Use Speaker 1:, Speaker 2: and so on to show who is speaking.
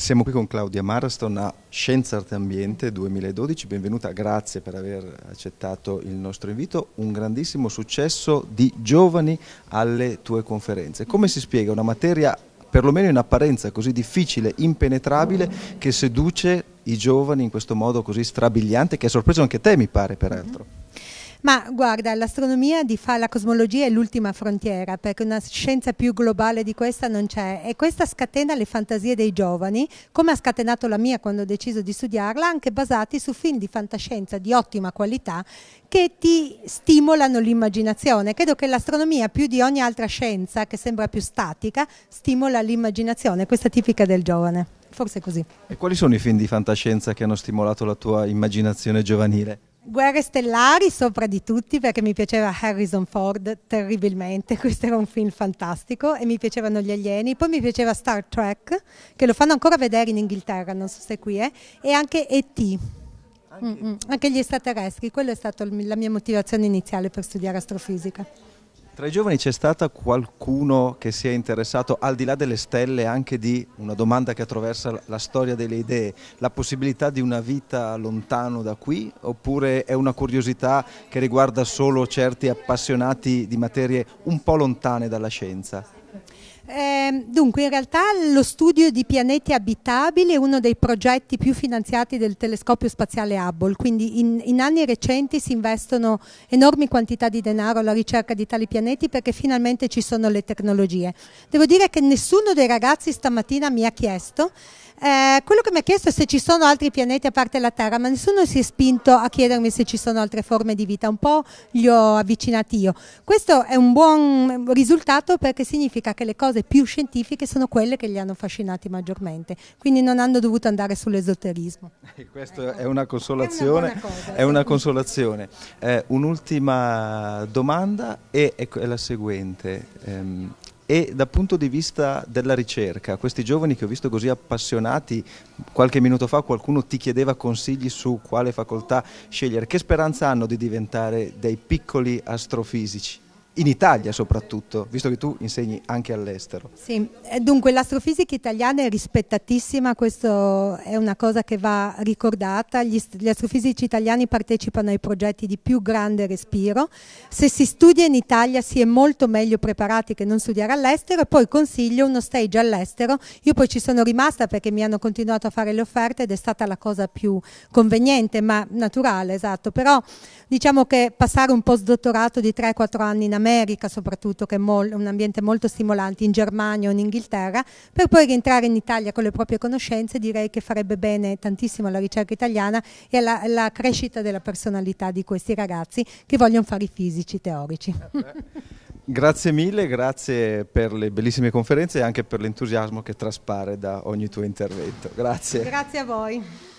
Speaker 1: Siamo qui con Claudia Maraston a Scienza, Arte Ambiente 2012. Benvenuta, grazie per aver accettato il nostro invito. Un grandissimo successo di giovani alle tue conferenze. Come si spiega una materia perlomeno in apparenza così difficile, impenetrabile, che seduce i giovani in questo modo così strabiliante, che ha sorpreso anche te, mi pare, peraltro.
Speaker 2: Ma guarda, l'astronomia di fa la cosmologia è l'ultima frontiera, perché una scienza più globale di questa non c'è e questa scatena le fantasie dei giovani, come ha scatenato la mia quando ho deciso di studiarla, anche basati su film di fantascienza di ottima qualità che ti stimolano l'immaginazione. Credo che l'astronomia più di ogni altra scienza che sembra più statica stimola l'immaginazione, questa è tipica del giovane. Forse così. E
Speaker 1: quali sono i film di fantascienza che hanno stimolato la tua immaginazione giovanile?
Speaker 2: Guerre stellari sopra di tutti perché mi piaceva Harrison Ford terribilmente, questo era un film fantastico e mi piacevano gli alieni, poi mi piaceva Star Trek che lo fanno ancora vedere in Inghilterra, non so se qui è, eh. e anche ET, anche, mm, mm, anche gli extraterrestri, quella è stata la mia motivazione iniziale per studiare astrofisica.
Speaker 1: Tra i giovani c'è stato qualcuno che si è interessato, al di là delle stelle, anche di una domanda che attraversa la storia delle idee, la possibilità di una vita lontano da qui? Oppure è una curiosità che riguarda solo certi appassionati di materie un po' lontane dalla scienza?
Speaker 2: Eh, dunque, in realtà lo studio di pianeti abitabili è uno dei progetti più finanziati del telescopio spaziale Hubble, quindi in, in, anni recenti si investono enormi quantità di denaro alla ricerca di tali pianeti perché finalmente ci sono le tecnologie. Devo dire che nessuno dei ragazzi stamattina mi ha chiesto eh, quello che mi ha chiesto è se ci sono altri pianeti a parte la Terra, ma nessuno si è spinto a chiedermi se ci sono altre forme di vita, un po' li ho avvicinati io. Questo è un buon risultato perché significa che le cose più scientifiche sono quelle che li hanno affascinati maggiormente, quindi non hanno dovuto andare sull'esoterismo.
Speaker 1: Eh, Questa ecco. è una consolazione. È una, cosa, è una consolazione. Eh, un'ultima domanda e è la seguente. Ehm, e dal punto di vista della ricerca, questi giovani che ho visto così appassionati, qualche minuto fa qualcuno ti chiedeva consigli su quale facoltà scegliere, che speranza hanno di diventare dei piccoli astrofisici? in Italia soprattutto, visto che tu insegni anche all'estero.
Speaker 2: Sì, eh, dunque l'astrofisica italiana è rispettatissima, questa è una cosa che va ricordata, gli, gli, astrofisici italiani partecipano ai progetti di più grande respiro, se si studia in Italia si è molto meglio preparati che non studiare all'estero e poi consiglio uno stage all'estero, io poi ci sono rimasta perché mi hanno continuato a fare le offerte ed è stata la cosa più conveniente ma naturale, esatto, però diciamo che passare un postdottorato di 3-4 anni in America America soprattutto, che è un ambiente molto stimolante, in Germania o in Inghilterra, per poi rientrare in Italia con le proprie conoscenze, direi che farebbe bene tantissimo alla ricerca italiana e alla, alla crescita della personalità di questi ragazzi che vogliono fare i fisici teorici.
Speaker 1: Grazie mille, grazie per le bellissime conferenze e anche per l'entusiasmo che traspare da ogni tuo intervento. Grazie.
Speaker 2: Grazie a voi.